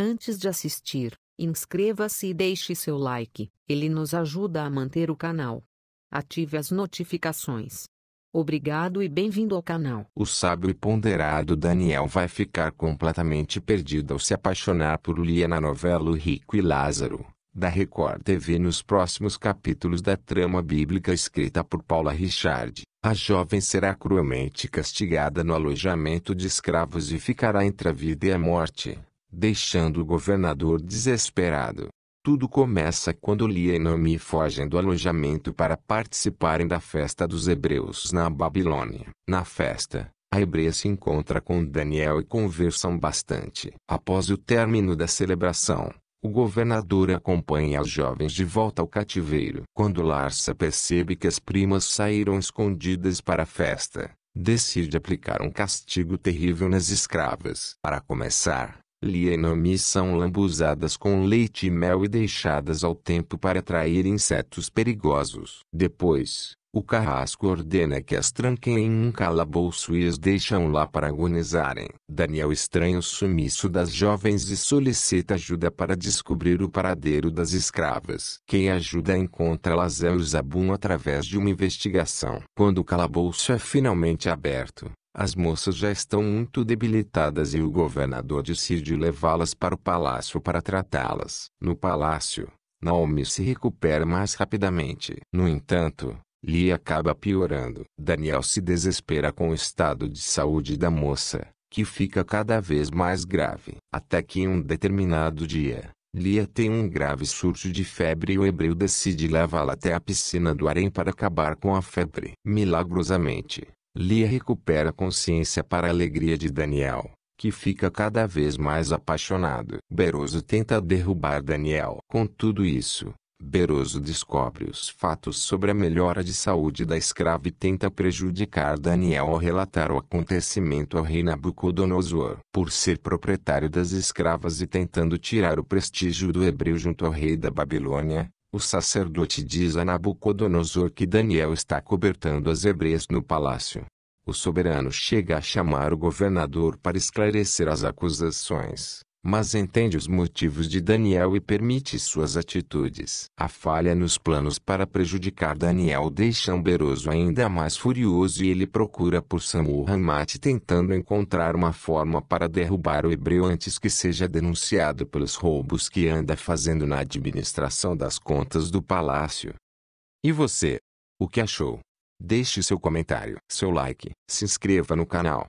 Antes de assistir, inscreva-se e deixe seu like, ele nos ajuda a manter o canal. Ative as notificações. Obrigado e bem-vindo ao canal. O sábio e ponderado Daniel vai ficar completamente perdido ao se apaixonar por Lia na novela Rico e Lázaro, da Record TV nos próximos capítulos da trama bíblica escrita por Paula Richard. A jovem será cruelmente castigada no alojamento de escravos e ficará entre a vida e a morte deixando o governador desesperado. Tudo começa quando Lia e Noemi fogem do alojamento para participarem da festa dos hebreus na Babilônia. Na festa, a hebreia se encontra com Daniel e conversam bastante. Após o término da celebração, o governador acompanha os jovens de volta ao cativeiro. Quando Larsa percebe que as primas saíram escondidas para a festa, decide aplicar um castigo terrível nas escravas. Para começar, Lienomes são lambuzadas com leite e mel e deixadas ao tempo para atrair insetos perigosos. Depois, o carrasco ordena que as tranquem em um calabouço e as deixam lá para agonizarem. Daniel estranha o sumiço das jovens e solicita ajuda para descobrir o paradeiro das escravas. Quem ajuda encontra Lazel e é Zabum através de uma investigação. Quando o calabouço é finalmente aberto, as moças já estão muito debilitadas e o governador decide levá-las para o palácio para tratá-las. No palácio, Naomi se recupera mais rapidamente. No entanto, Lee acaba piorando. Daniel se desespera com o estado de saúde da moça, que fica cada vez mais grave. Até que em um determinado dia, Lia tem um grave surto de febre e o hebreu decide levá-la até a piscina do harém para acabar com a febre. Milagrosamente, Lia recupera a consciência para a alegria de Daniel, que fica cada vez mais apaixonado. Beroso tenta derrubar Daniel. Com tudo isso, Beroso descobre os fatos sobre a melhora de saúde da escrava e tenta prejudicar Daniel ao relatar o acontecimento ao rei Nabucodonosor. Por ser proprietário das escravas e tentando tirar o prestígio do hebreu junto ao rei da Babilônia, o sacerdote diz a Nabucodonosor que Daniel está cobertando as hebreias no palácio. O soberano chega a chamar o governador para esclarecer as acusações mas entende os motivos de Daniel e permite suas atitudes. A falha nos planos para prejudicar Daniel deixa Amberoso ainda mais furioso e ele procura por Samu Hamat tentando encontrar uma forma para derrubar o hebreu antes que seja denunciado pelos roubos que anda fazendo na administração das contas do palácio. E você? O que achou? Deixe seu comentário, seu like, se inscreva no canal.